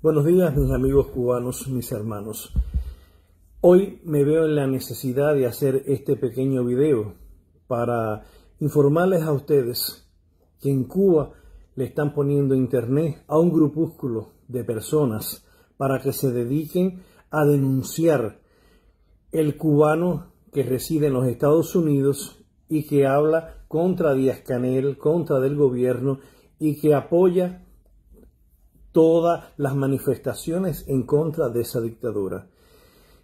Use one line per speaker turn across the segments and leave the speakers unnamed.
Buenos días mis amigos cubanos, mis hermanos. Hoy me veo en la necesidad de hacer este pequeño video para informarles a ustedes que en Cuba le están poniendo internet a un grupúsculo de personas para que se dediquen a denunciar el cubano que reside en los Estados Unidos y que habla contra Díaz Canel, contra del gobierno y que apoya todas las manifestaciones en contra de esa dictadura.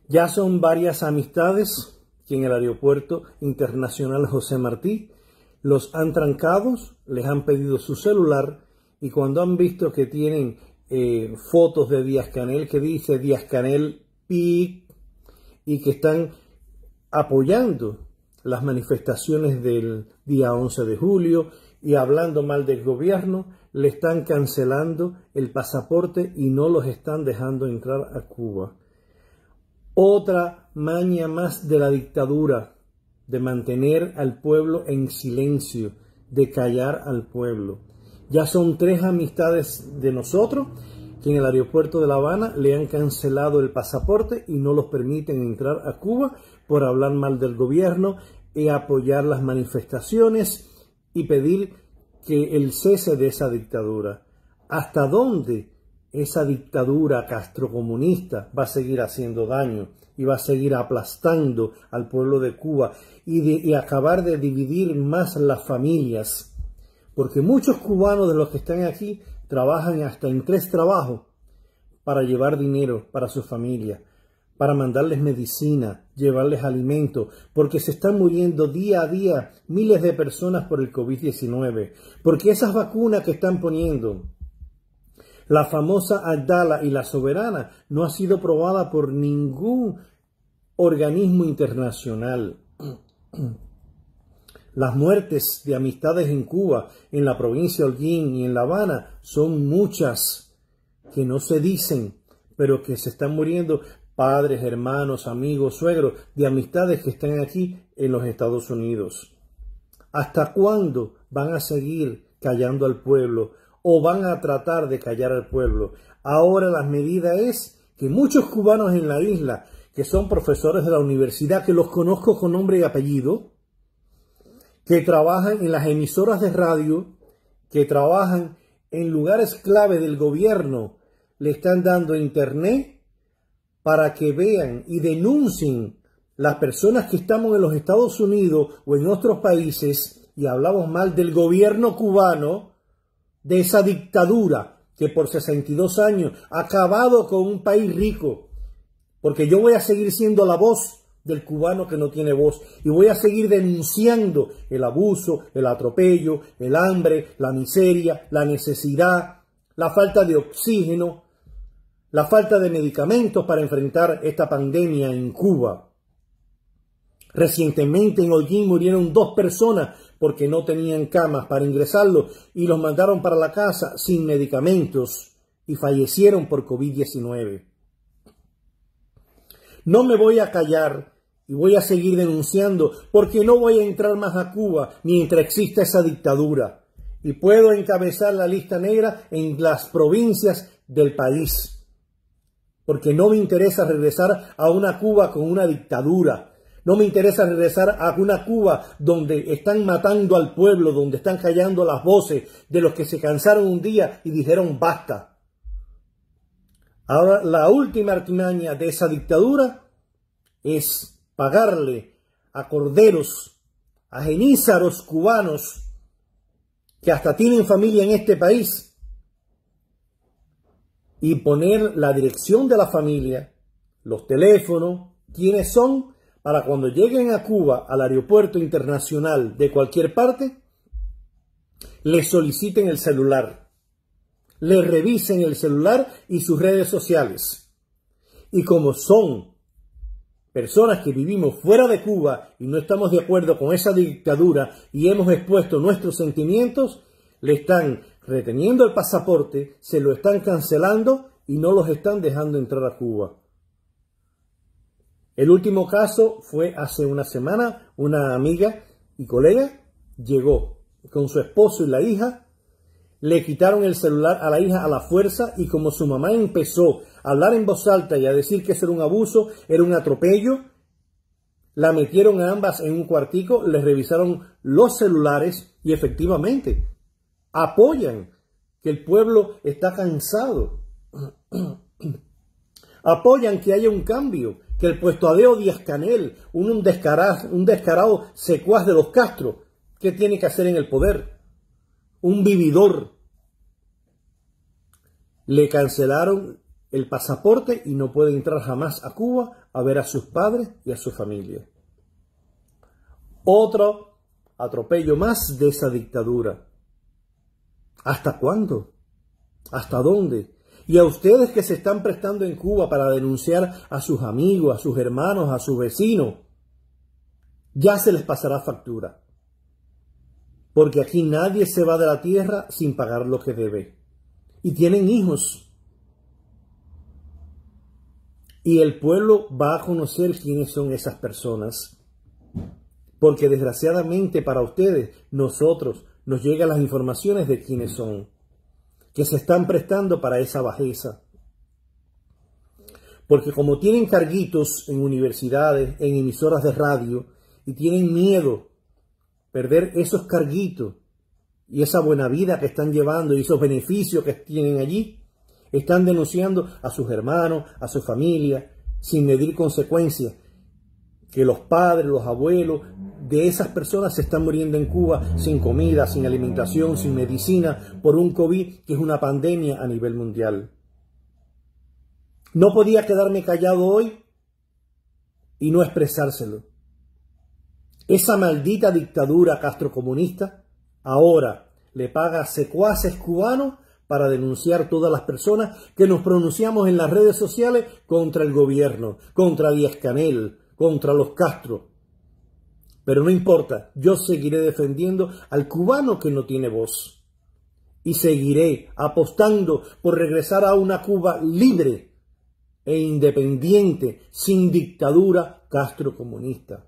Ya son varias amistades que en el aeropuerto internacional José Martí los han trancados, les han pedido su celular y cuando han visto que tienen eh, fotos de Díaz Canel que dice Díaz Canel PIC y que están apoyando las manifestaciones del día 11 de julio, y hablando mal del gobierno, le están cancelando el pasaporte y no los están dejando entrar a Cuba. Otra maña más de la dictadura, de mantener al pueblo en silencio, de callar al pueblo. Ya son tres amistades de nosotros que en el aeropuerto de La Habana le han cancelado el pasaporte y no los permiten entrar a Cuba por hablar mal del gobierno y apoyar las manifestaciones y pedir que el cese de esa dictadura. ¿Hasta dónde esa dictadura castrocomunista va a seguir haciendo daño y va a seguir aplastando al pueblo de Cuba y, acabar de dividir más las familias? Porque muchos cubanos de los que están aquí trabajan hasta en tres trabajos para llevar dinero para su familia para mandarles medicina, llevarles alimento, porque se están muriendo día a día miles de personas por el COVID-19, porque esas vacunas que están poniendo, la famosa Abdala y la soberana, no ha sido probada por ningún organismo internacional. Las muertes de amistades en Cuba, en la provincia de Holguín y en La Habana son muchas que no se dicen, pero que se están muriendo padres, hermanos, amigos, suegros, de amistades que están aquí en los Estados Unidos. ¿Hasta cuándo van a seguir callando al pueblo o van a tratar de callar al pueblo? Ahora la medida es que muchos cubanos en la isla, que son profesores de la universidad, que los conozco con nombre y apellido, que trabajan en las emisoras de radio, que trabajan en lugares clave del gobierno, le están dando internet para que vean y denuncien las personas que estamos en los Estados Unidos o en otros países y hablamos mal del gobierno cubano, de esa dictadura que por 62 años ha acabado con un país rico. Porque yo voy a seguir siendo la voz del cubano que no tiene voz y voy a seguir denunciando el abuso, el atropello, el hambre, la miseria, la necesidad, la falta de oxígeno, la falta de medicamentos para enfrentar esta pandemia en Cuba. Recientemente en Holguín murieron dos personas porque no tenían camas para ingresarlos y los mandaron para la casa sin medicamentos y fallecieron por COVID-19. No me voy a callar y voy a seguir denunciando porque no voy a entrar más a Cuba mientras exista esa dictadura y puedo encabezar la lista negra en las provincias del país porque no me interesa regresar a una Cuba con una dictadura. No me interesa regresar a una Cuba donde están matando al pueblo, donde están callando las voces de los que se cansaron un día y dijeron basta. Ahora la última artimaña de esa dictadura es pagarle a corderos, a genízaros cubanos que hasta tienen familia en este país, y poner la dirección de la familia, los teléfonos, quiénes son, para cuando lleguen a Cuba al aeropuerto internacional de cualquier parte, les soliciten el celular, le revisen el celular y sus redes sociales. Y como son personas que vivimos fuera de Cuba y no estamos de acuerdo con esa dictadura y hemos expuesto nuestros sentimientos, le están reteniendo el pasaporte, se lo están cancelando y no los están dejando entrar a Cuba. El último caso fue hace una semana, una amiga y colega llegó con su esposo y la hija, le quitaron el celular a la hija a la fuerza y como su mamá empezó a hablar en voz alta y a decir que eso era un abuso, era un atropello, la metieron a ambas en un cuartico, les revisaron los celulares y efectivamente apoyan que el pueblo está cansado, apoyan que haya un cambio, que el puesto Adeo Díaz Canel, un descarado, un descarado secuaz de los Castro, ¿qué tiene que hacer en el poder? Un vividor. Le cancelaron el pasaporte y no puede entrar jamás a Cuba a ver a sus padres y a su familia. Otro atropello más de esa dictadura. ¿Hasta cuándo? ¿Hasta dónde? Y a ustedes que se están prestando en Cuba para denunciar a sus amigos, a sus hermanos, a sus vecinos, ya se les pasará factura. Porque aquí nadie se va de la tierra sin pagar lo que debe. Y tienen hijos. Y el pueblo va a conocer quiénes son esas personas. Porque desgraciadamente para ustedes, nosotros, nos llegan las informaciones de quiénes son, que se están prestando para esa bajeza. Porque como tienen carguitos en universidades, en emisoras de radio, y tienen miedo perder esos carguitos y esa buena vida que están llevando y esos beneficios que tienen allí, están denunciando a sus hermanos, a su familia, sin medir consecuencias, que los padres, los abuelos, de esas personas se están muriendo en Cuba sin comida, sin alimentación, sin medicina, por un COVID que es una pandemia a nivel mundial. No podía quedarme callado hoy y no expresárselo. Esa maldita dictadura castrocomunista ahora le paga secuaces cubanos para denunciar todas las personas que nos pronunciamos en las redes sociales contra el gobierno, contra Díaz Canel, contra los Castro, pero no importa, yo seguiré defendiendo al cubano que no tiene voz. Y seguiré apostando por regresar a una Cuba libre e independiente, sin dictadura Castro comunista.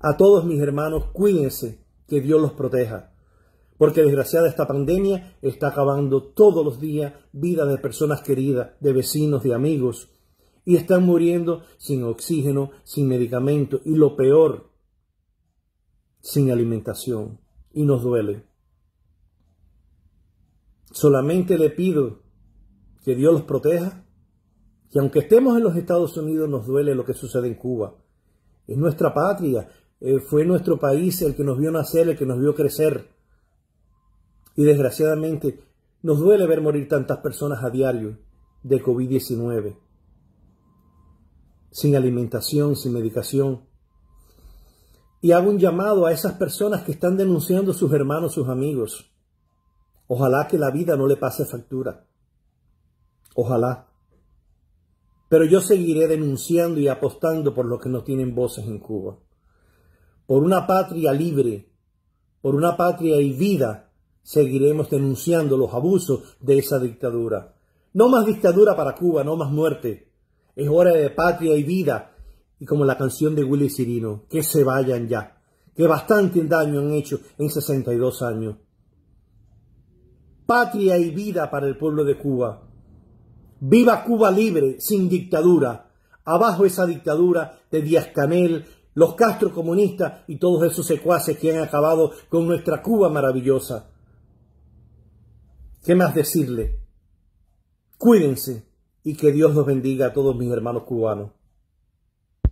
A todos mis hermanos, cuídense, que Dios los proteja, porque desgraciada esta pandemia está acabando todos los días vida de personas queridas, de vecinos, de amigos, y están muriendo sin oxígeno, sin medicamento, y lo peor, sin alimentación y nos duele. Solamente le pido que Dios los proteja, que aunque estemos en los Estados Unidos nos duele lo que sucede en Cuba. Es nuestra patria, eh, fue nuestro país el que nos vio nacer, el que nos vio crecer. Y desgraciadamente nos duele ver morir tantas personas a diario de COVID-19, sin alimentación, sin medicación y hago un llamado a esas personas que están denunciando a sus hermanos, sus amigos. Ojalá que la vida no le pase factura. Ojalá. Pero yo seguiré denunciando y apostando por los que no tienen voces en Cuba. Por una patria libre, por una patria y vida, seguiremos denunciando los abusos de esa dictadura. No más dictadura para Cuba, no más muerte. Es hora de patria y vida y como la canción de Willy Cirino, que se vayan ya, que bastante daño han hecho en 62 años. Patria y vida para el pueblo de Cuba. Viva Cuba libre, sin dictadura. Abajo esa dictadura de Díaz Canel, los Castro comunistas y todos esos secuaces que han acabado con nuestra Cuba maravillosa. ¿Qué más decirle? Cuídense y que Dios los bendiga a todos mis hermanos cubanos.